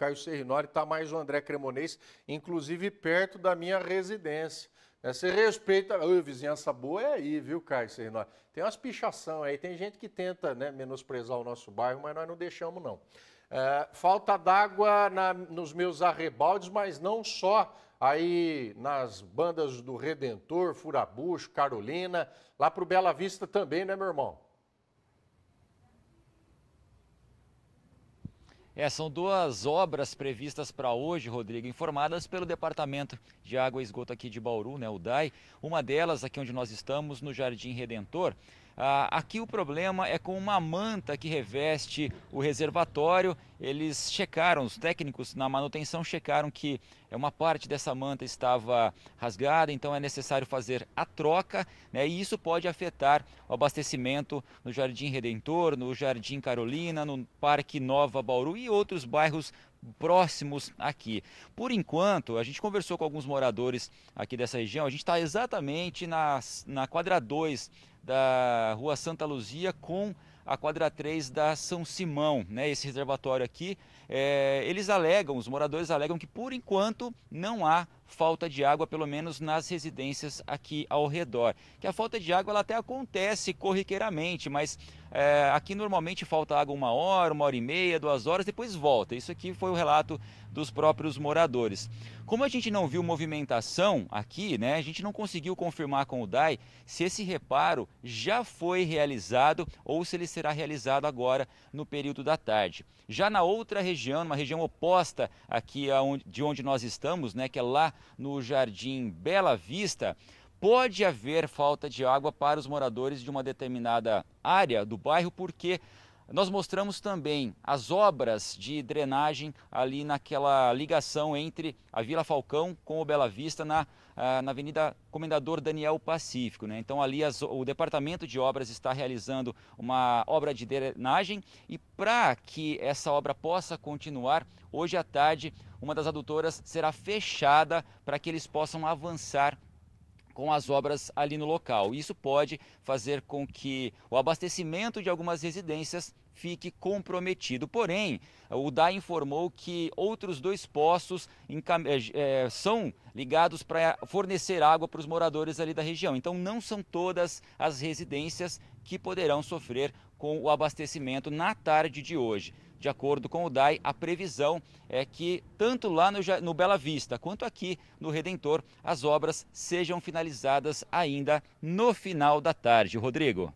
Caio Serrinori, está mais o André Cremonês, inclusive perto da minha residência. É, você respeita. Ô, vizinhança boa é aí, viu, Caio Serrinori? Tem umas pichação aí, tem gente que tenta né, menosprezar o nosso bairro, mas nós não deixamos, não. É, falta d'água nos meus arrebaldes, mas não só aí nas bandas do Redentor, Furabucho, Carolina, lá para o Bela Vista também, né, meu irmão? É, são duas obras previstas para hoje, Rodrigo, informadas pelo Departamento de Água e Esgoto aqui de Bauru, né, o DAI. Uma delas, aqui onde nós estamos, no Jardim Redentor, ah, aqui o problema é com uma manta que reveste o reservatório. Eles checaram, os técnicos na manutenção checaram que é uma parte dessa manta estava rasgada, então é necessário fazer a troca, né? E isso pode afetar o abastecimento no Jardim Redentor, no Jardim Carolina, no Parque Nova Bauru e outros bairros próximos aqui. Por enquanto, a gente conversou com alguns moradores aqui dessa região, a gente está exatamente na, na quadra 2 da Rua Santa Luzia com a quadra 3 da São Simão, né? Esse reservatório aqui, é, eles alegam, os moradores alegam que por enquanto não há falta de água, pelo menos nas residências aqui ao redor. Que a falta de água ela até acontece corriqueiramente, mas é, aqui normalmente falta água uma hora, uma hora e meia, duas horas, depois volta. Isso aqui foi o relato dos próprios moradores. Como a gente não viu movimentação aqui, né, a gente não conseguiu confirmar com o DAI se esse reparo já foi realizado ou se ele será realizado agora no período da tarde. Já na outra região, uma região oposta aqui de onde nós estamos, né, que é lá no Jardim Bela Vista, pode haver falta de água para os moradores de uma determinada área do bairro, porque nós mostramos também as obras de drenagem ali naquela ligação entre a Vila Falcão com o Bela Vista na, ah, na Avenida Comendador Daniel Pacífico. Né? Então ali as, o Departamento de Obras está realizando uma obra de drenagem e para que essa obra possa continuar, hoje à tarde uma das adutoras será fechada para que eles possam avançar com as obras ali no local. Isso pode fazer com que o abastecimento de algumas residências fique comprometido. Porém, o DAI informou que outros dois postos eh, eh, são ligados para fornecer água para os moradores ali da região. Então, não são todas as residências que poderão sofrer com o abastecimento na tarde de hoje. De acordo com o DAI, a previsão é que tanto lá no, no Bela Vista quanto aqui no Redentor, as obras sejam finalizadas ainda no final da tarde. Rodrigo.